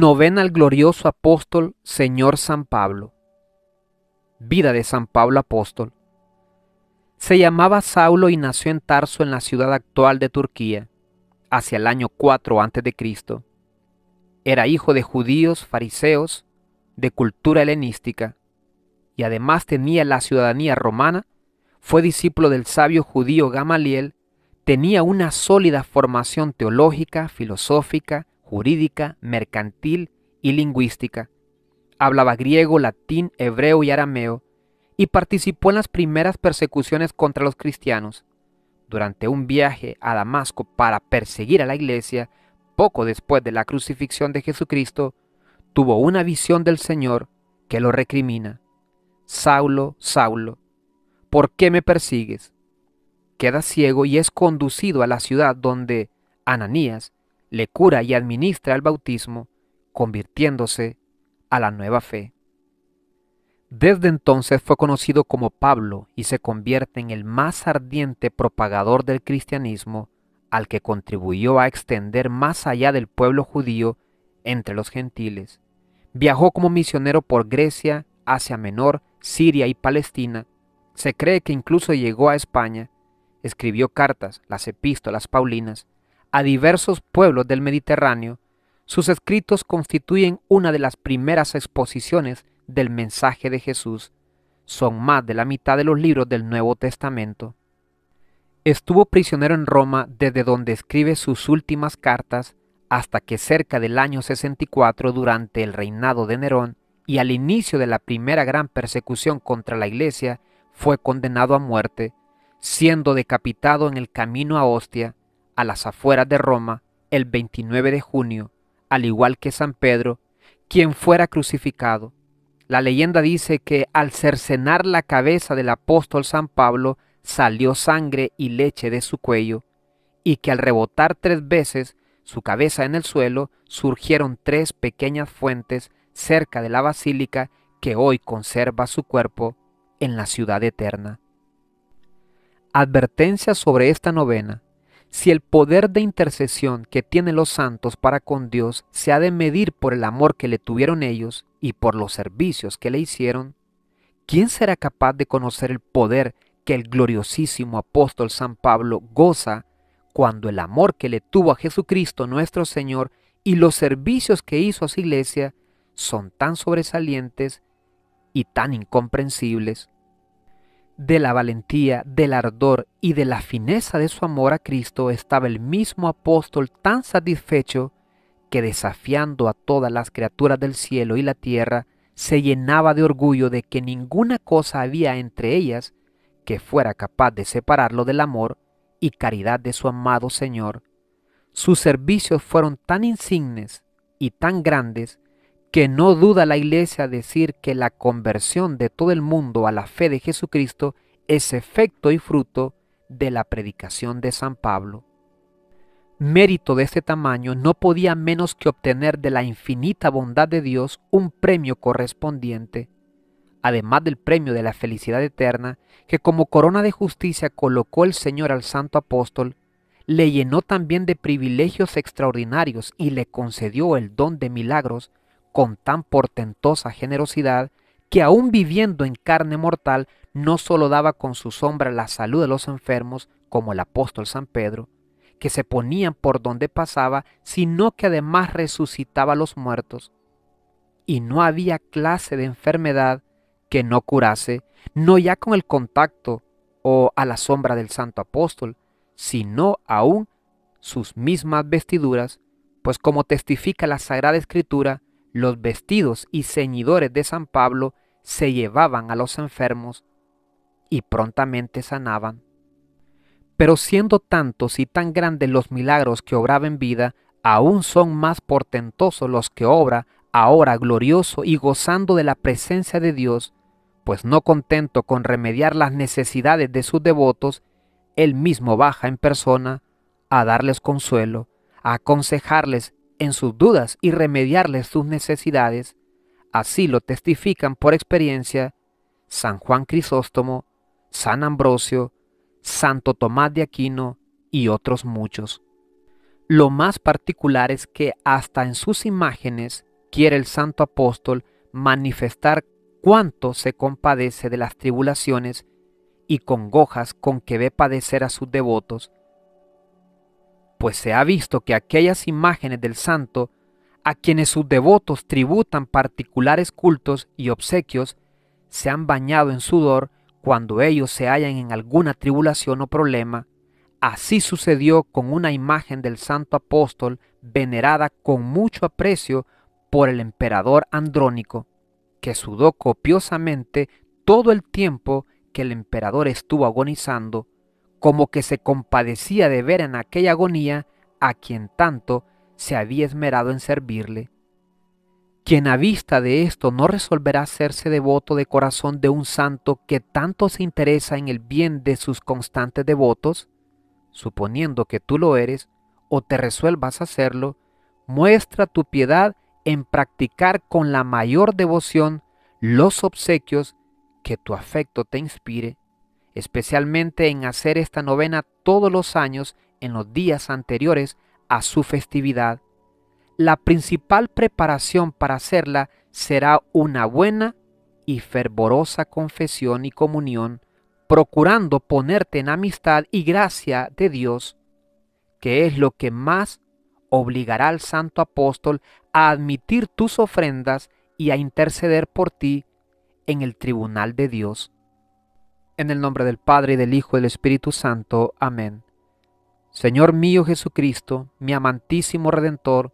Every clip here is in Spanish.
Novena al glorioso apóstol Señor San Pablo. Vida de San Pablo Apóstol. Se llamaba Saulo y nació en Tarso en la ciudad actual de Turquía, hacia el año 4 a.C. Era hijo de judíos fariseos de cultura helenística y además tenía la ciudadanía romana, fue discípulo del sabio judío Gamaliel, tenía una sólida formación teológica, filosófica, jurídica, mercantil y lingüística. Hablaba griego, latín, hebreo y arameo, y participó en las primeras persecuciones contra los cristianos. Durante un viaje a Damasco para perseguir a la iglesia, poco después de la crucifixión de Jesucristo, tuvo una visión del Señor que lo recrimina. Saulo, Saulo, ¿por qué me persigues? Queda ciego y es conducido a la ciudad donde Ananías le cura y administra el bautismo, convirtiéndose a la nueva fe. Desde entonces fue conocido como Pablo y se convierte en el más ardiente propagador del cristianismo, al que contribuyó a extender más allá del pueblo judío entre los gentiles. Viajó como misionero por Grecia, Asia Menor, Siria y Palestina. Se cree que incluso llegó a España. Escribió cartas, las epístolas paulinas, a diversos pueblos del Mediterráneo, sus escritos constituyen una de las primeras exposiciones del mensaje de Jesús. Son más de la mitad de los libros del Nuevo Testamento. Estuvo prisionero en Roma desde donde escribe sus últimas cartas hasta que cerca del año 64 durante el reinado de Nerón y al inicio de la primera gran persecución contra la iglesia fue condenado a muerte, siendo decapitado en el camino a Ostia a las afueras de Roma el 29 de junio, al igual que San Pedro, quien fuera crucificado. La leyenda dice que al cercenar la cabeza del apóstol San Pablo salió sangre y leche de su cuello, y que al rebotar tres veces su cabeza en el suelo surgieron tres pequeñas fuentes cerca de la basílica que hoy conserva su cuerpo en la ciudad eterna. Advertencia sobre esta novena. Si el poder de intercesión que tienen los santos para con Dios se ha de medir por el amor que le tuvieron ellos y por los servicios que le hicieron, ¿quién será capaz de conocer el poder que el gloriosísimo apóstol San Pablo goza cuando el amor que le tuvo a Jesucristo nuestro Señor y los servicios que hizo a su iglesia son tan sobresalientes y tan incomprensibles de la valentía, del ardor y de la fineza de su amor a Cristo estaba el mismo apóstol tan satisfecho que desafiando a todas las criaturas del cielo y la tierra, se llenaba de orgullo de que ninguna cosa había entre ellas que fuera capaz de separarlo del amor y caridad de su amado Señor. Sus servicios fueron tan insignes y tan grandes que no duda la iglesia decir que la conversión de todo el mundo a la fe de Jesucristo es efecto y fruto de la predicación de San Pablo. Mérito de este tamaño no podía menos que obtener de la infinita bondad de Dios un premio correspondiente, además del premio de la felicidad eterna que como corona de justicia colocó el Señor al santo apóstol, le llenó también de privilegios extraordinarios y le concedió el don de milagros con tan portentosa generosidad que aun viviendo en carne mortal no solo daba con su sombra la salud de los enfermos, como el apóstol San Pedro, que se ponían por donde pasaba, sino que además resucitaba a los muertos. Y no había clase de enfermedad que no curase, no ya con el contacto o a la sombra del santo apóstol, sino aún sus mismas vestiduras, pues como testifica la Sagrada Escritura, los vestidos y ceñidores de San Pablo se llevaban a los enfermos y prontamente sanaban. Pero siendo tantos y tan grandes los milagros que obraba en vida, aún son más portentosos los que obra ahora glorioso y gozando de la presencia de Dios, pues no contento con remediar las necesidades de sus devotos, él mismo baja en persona a darles consuelo, a aconsejarles en sus dudas y remediarles sus necesidades, así lo testifican por experiencia San Juan Crisóstomo, San Ambrosio, Santo Tomás de Aquino y otros muchos. Lo más particular es que hasta en sus imágenes quiere el santo apóstol manifestar cuánto se compadece de las tribulaciones y congojas con que ve padecer a sus devotos, pues se ha visto que aquellas imágenes del santo, a quienes sus devotos tributan particulares cultos y obsequios, se han bañado en sudor cuando ellos se hallan en alguna tribulación o problema. Así sucedió con una imagen del santo apóstol venerada con mucho aprecio por el emperador Andrónico, que sudó copiosamente todo el tiempo que el emperador estuvo agonizando como que se compadecía de ver en aquella agonía a quien tanto se había esmerado en servirle. Quien a vista de esto no resolverá hacerse devoto de corazón de un santo que tanto se interesa en el bien de sus constantes devotos, suponiendo que tú lo eres o te resuelvas a hacerlo, muestra tu piedad en practicar con la mayor devoción los obsequios que tu afecto te inspire especialmente en hacer esta novena todos los años en los días anteriores a su festividad. La principal preparación para hacerla será una buena y fervorosa confesión y comunión, procurando ponerte en amistad y gracia de Dios, que es lo que más obligará al santo apóstol a admitir tus ofrendas y a interceder por ti en el tribunal de Dios. En el nombre del Padre, y del Hijo, y del Espíritu Santo. Amén. Señor mío Jesucristo, mi amantísimo Redentor,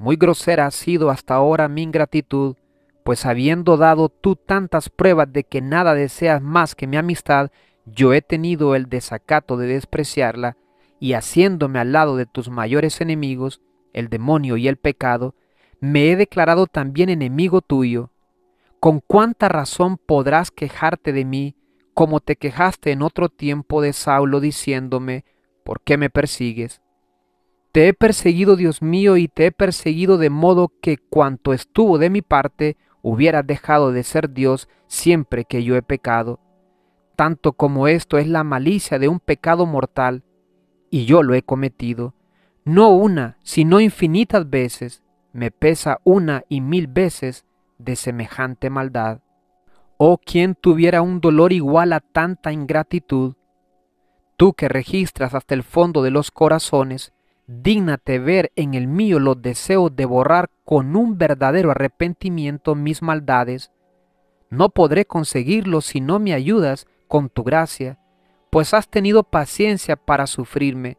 muy grosera ha sido hasta ahora mi ingratitud, pues habiendo dado tú tantas pruebas de que nada deseas más que mi amistad, yo he tenido el desacato de despreciarla, y haciéndome al lado de tus mayores enemigos, el demonio y el pecado, me he declarado también enemigo tuyo. ¿Con cuánta razón podrás quejarte de mí como te quejaste en otro tiempo de Saulo diciéndome, ¿por qué me persigues? Te he perseguido, Dios mío, y te he perseguido de modo que cuanto estuvo de mi parte, hubieras dejado de ser Dios siempre que yo he pecado. Tanto como esto es la malicia de un pecado mortal, y yo lo he cometido, no una, sino infinitas veces, me pesa una y mil veces de semejante maldad. Oh quien tuviera un dolor igual a tanta ingratitud, tú que registras hasta el fondo de los corazones, dígnate ver en el mío los deseos de borrar con un verdadero arrepentimiento mis maldades. No podré conseguirlo si no me ayudas con tu gracia, pues has tenido paciencia para sufrirme.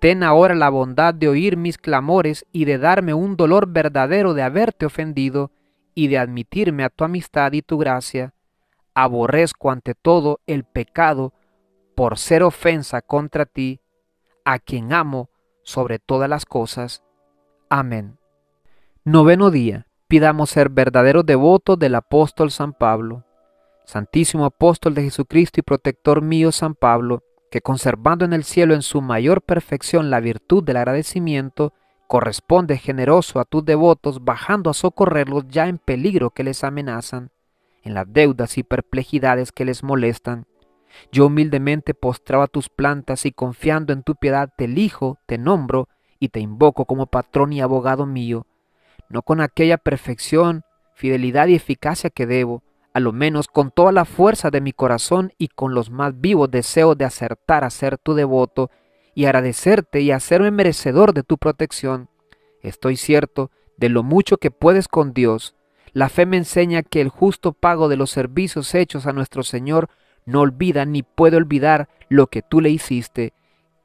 Ten ahora la bondad de oír mis clamores y de darme un dolor verdadero de haberte ofendido y de admitirme a tu amistad y tu gracia, aborrezco ante todo el pecado por ser ofensa contra ti, a quien amo sobre todas las cosas. Amén. Noveno día, pidamos ser verdaderos devotos del apóstol San Pablo. Santísimo apóstol de Jesucristo y protector mío San Pablo, que conservando en el cielo en su mayor perfección la virtud del agradecimiento, corresponde generoso a tus devotos bajando a socorrerlos ya en peligro que les amenazan en las deudas y perplejidades que les molestan. Yo humildemente postraba tus plantas y confiando en tu piedad te elijo, te nombro y te invoco como patrón y abogado mío, no con aquella perfección, fidelidad y eficacia que debo, a lo menos con toda la fuerza de mi corazón y con los más vivos deseos de acertar a ser tu devoto y agradecerte y hacerme merecedor de tu protección. Estoy cierto de lo mucho que puedes con Dios, la fe me enseña que el justo pago de los servicios hechos a nuestro Señor no olvida ni puede olvidar lo que tú le hiciste,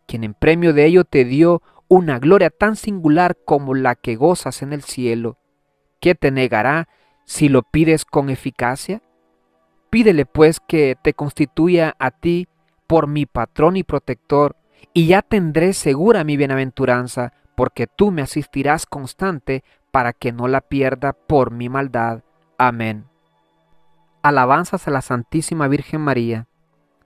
quien en premio de ello te dio una gloria tan singular como la que gozas en el cielo. ¿Qué te negará si lo pides con eficacia? Pídele pues que te constituya a ti por mi patrón y protector, y ya tendré segura mi bienaventuranza, porque tú me asistirás constante para que no la pierda por mi maldad. Amén. Alabanzas a la Santísima Virgen María.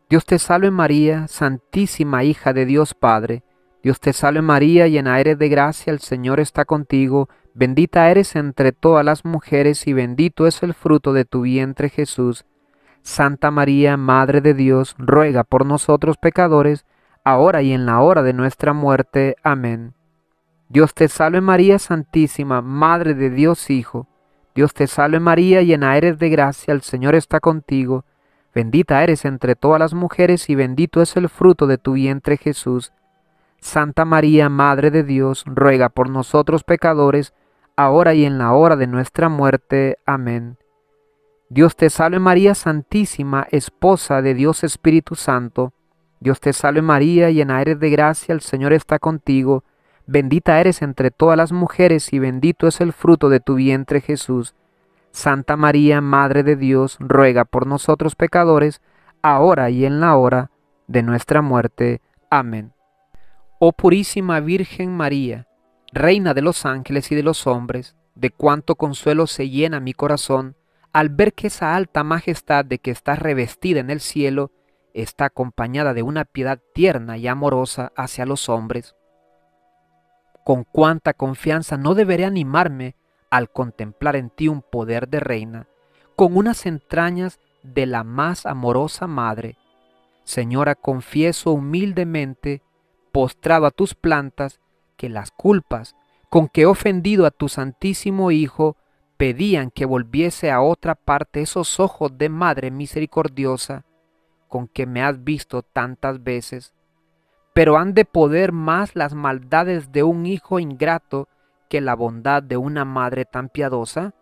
Dios te salve María, Santísima Hija de Dios Padre. Dios te salve María, llena eres de gracia, el Señor está contigo, bendita eres entre todas las mujeres y bendito es el fruto de tu vientre Jesús. Santa María, Madre de Dios, ruega por nosotros pecadores, ahora y en la hora de nuestra muerte. Amén. Dios te salve María Santísima, Madre de Dios Hijo. Dios te salve María, llena eres de gracia, el Señor está contigo. Bendita eres entre todas las mujeres y bendito es el fruto de tu vientre Jesús. Santa María, Madre de Dios, ruega por nosotros pecadores, ahora y en la hora de nuestra muerte. Amén. Dios te salve María Santísima, Esposa de Dios Espíritu Santo. Dios te salve María, llena eres de gracia, el Señor está contigo. Bendita eres entre todas las mujeres y bendito es el fruto de tu vientre Jesús. Santa María, Madre de Dios, ruega por nosotros pecadores, ahora y en la hora de nuestra muerte. Amén. Oh purísima Virgen María, Reina de los ángeles y de los hombres, de cuánto consuelo se llena mi corazón al ver que esa alta majestad de que está revestida en el cielo está acompañada de una piedad tierna y amorosa hacia los hombres con cuánta confianza no deberé animarme al contemplar en ti un poder de reina, con unas entrañas de la más amorosa madre. Señora, confieso humildemente, postrado a tus plantas, que las culpas con que he ofendido a tu santísimo Hijo pedían que volviese a otra parte esos ojos de Madre misericordiosa con que me has visto tantas veces pero han de poder más las maldades de un hijo ingrato que la bondad de una madre tan piadosa?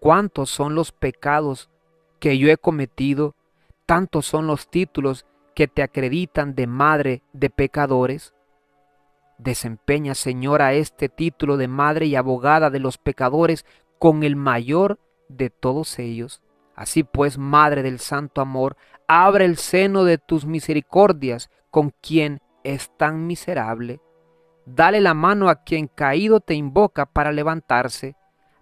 ¿Cuántos son los pecados que yo he cometido? ¿Tantos son los títulos que te acreditan de madre de pecadores? Desempeña, Señora, este título de madre y abogada de los pecadores con el mayor de todos ellos. Así pues, Madre del Santo Amor, abre el seno de tus misericordias con quien es tan miserable. Dale la mano a quien caído te invoca para levantarse.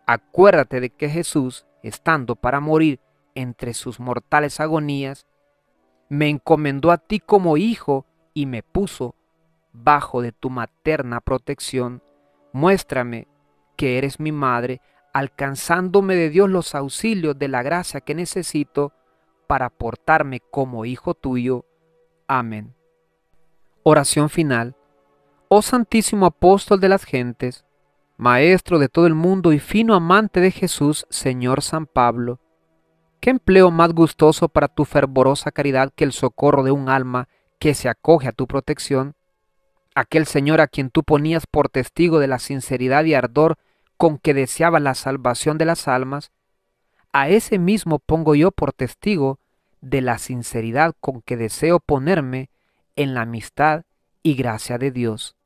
Acuérdate de que Jesús, estando para morir entre sus mortales agonías, me encomendó a ti como hijo y me puso bajo de tu materna protección. Muéstrame que eres mi madre, alcanzándome de Dios los auxilios de la gracia que necesito para portarme como hijo tuyo. Amén. Oración final. Oh Santísimo Apóstol de las gentes, Maestro de todo el mundo y fino amante de Jesús, Señor San Pablo, ¿qué empleo más gustoso para tu fervorosa caridad que el socorro de un alma que se acoge a tu protección? Aquel Señor a quien tú ponías por testigo de la sinceridad y ardor con que deseaba la salvación de las almas, a ese mismo pongo yo por testigo de la sinceridad con que deseo ponerme en la amistad y gracia de Dios.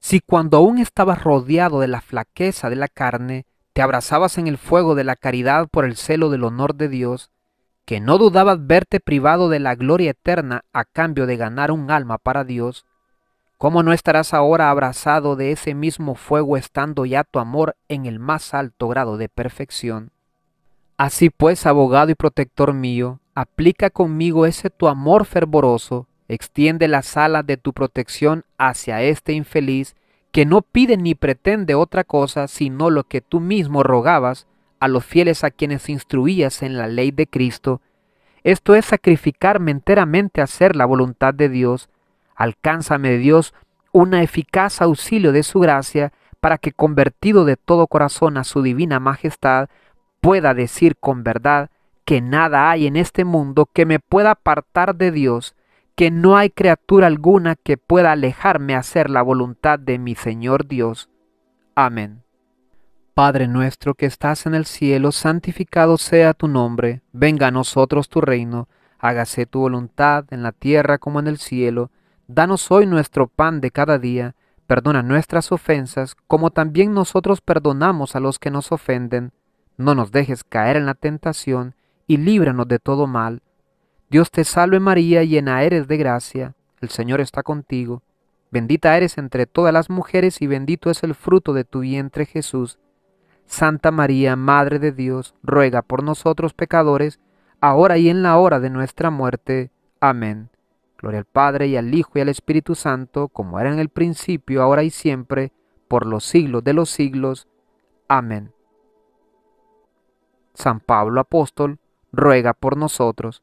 Si cuando aún estabas rodeado de la flaqueza de la carne, te abrazabas en el fuego de la caridad por el celo del honor de Dios, que no dudabas verte privado de la gloria eterna a cambio de ganar un alma para Dios, ¿cómo no estarás ahora abrazado de ese mismo fuego estando ya tu amor en el más alto grado de perfección? Así pues, abogado y protector mío, aplica conmigo ese tu amor fervoroso Extiende las alas de tu protección hacia este infeliz que no pide ni pretende otra cosa sino lo que tú mismo rogabas a los fieles a quienes instruías en la ley de Cristo. Esto es sacrificarme enteramente a hacer la voluntad de Dios. Alcánzame, Dios, una eficaz auxilio de su gracia para que convertido de todo corazón a su divina majestad, pueda decir con verdad que nada hay en este mundo que me pueda apartar de Dios que no hay criatura alguna que pueda alejarme a hacer la voluntad de mi Señor Dios. Amén. Padre nuestro que estás en el cielo, santificado sea tu nombre, venga a nosotros tu reino, hágase tu voluntad en la tierra como en el cielo. Danos hoy nuestro pan de cada día, perdona nuestras ofensas como también nosotros perdonamos a los que nos ofenden. No nos dejes caer en la tentación y líbranos de todo mal Dios te salve María, llena eres de gracia, el Señor está contigo, bendita eres entre todas las mujeres y bendito es el fruto de tu vientre Jesús. Santa María, Madre de Dios, ruega por nosotros pecadores, ahora y en la hora de nuestra muerte. Amén. Gloria al Padre y al Hijo y al Espíritu Santo, como era en el principio, ahora y siempre, por los siglos de los siglos. Amén. San Pablo Apóstol, ruega por nosotros.